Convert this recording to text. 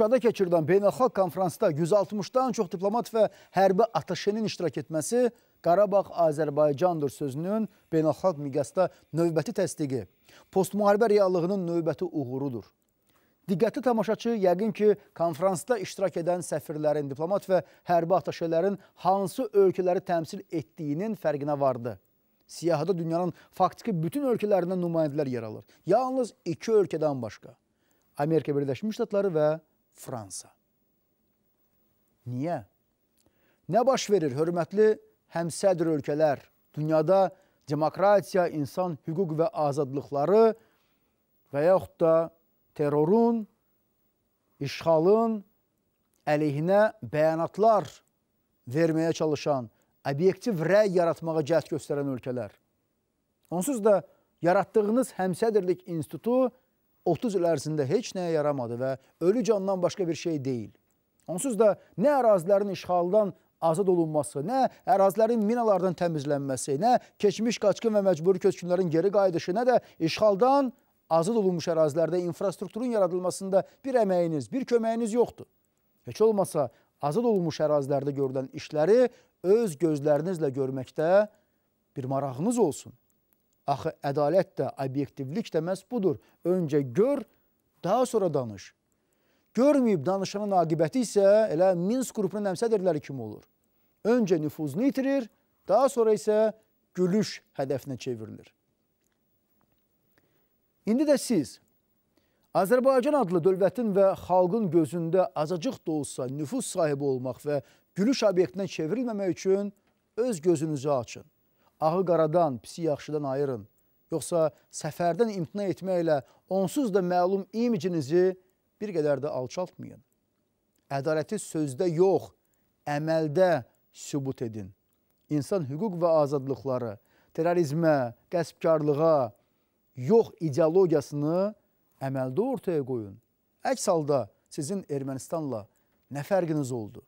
Şuşada keçirilən beynəlxalq konfransda 160-dan çox diplomat və hərbi ataşenin iştirak etməsi Qarabağ Azərbaycandır sözünün beynəlxalq miqyasda növbəti təsdiqi, postmuharibə reallığının növbəti uğurudur. Diqqətli tamaşaçı yəqin ki, konfransda iştirak edən səfirlərin, diplomat və hərbi ataşələrin hansı ölkələri təmsil etdiyinin fərqinə vardı. Siyahıda dünyanın faktiki bütün ölkələrindən nümayəndələr yer alır. Yalnız iki ölkədən başqa. Amerika Birləşmiş Ştatları və Fransa. Niyə? Nə baş verir, hörmətli həmsədr ölkələr? Dünyada demokratiya, insan hüquq və azadlıqları və yaxud da terrorun, işğalın əleyhinə bəyanatlar verməyə çalışan, obyektiv rəy yaratmağa cəhd göstərən ölkələr. Onsuz da yaratdığınız həmsədirlik institutu 30 il ərzində heç nəyə yaramadı və ölü candan başqa bir şey deyil. Onsuz da nə ərazilərin işğaldan azad olunması, nə ərazilərin minalardan təmizlənməsi, nə keçmiş qaçqın və məcburi köçkünlərin geri qayıdışı, nə də işğaldan azad olunmuş ərazilərdə infrastrukturun yaradılmasında bir əməyiniz, bir köməyiniz yoxdur. Heç olmasa azad olunmuş ərazilərdə görülən işləri öz gözlərinizlə görməkdə bir marağınız olsun. Axı ədalət də, obyektivlik də məhz budur. Öncə gör, daha sonra danış. Görməyib danışanın aqibəti isə elə Minsk qrupunun əmsədirləri kimi olur. Öncə nüfuzunu itirir, daha sonra isə gülüş hədəfinə çevrilir. İndi də siz Azərbaycan adlı dövlətin və xalqın gözündə azacıq da olsa nüfuz sahibi olmaq və gülüş obyektinə çevrilməmək üçün öz gözünüzü açın ağı qaradan, pisi yaxşıdan ayırın. Yoxsa səfərdən imtina etməklə onsuz da məlum imicinizi bir qədər də alçaltmayın. Ədaləti sözdə yox, əməldə sübut edin. İnsan hüquq və azadlıqları terrorizmə, qəsbkarlığa yox ideologiyasını əməldə ortaya qoyun. Əks halda sizin Ermənistanla nə fərqiniz oldu?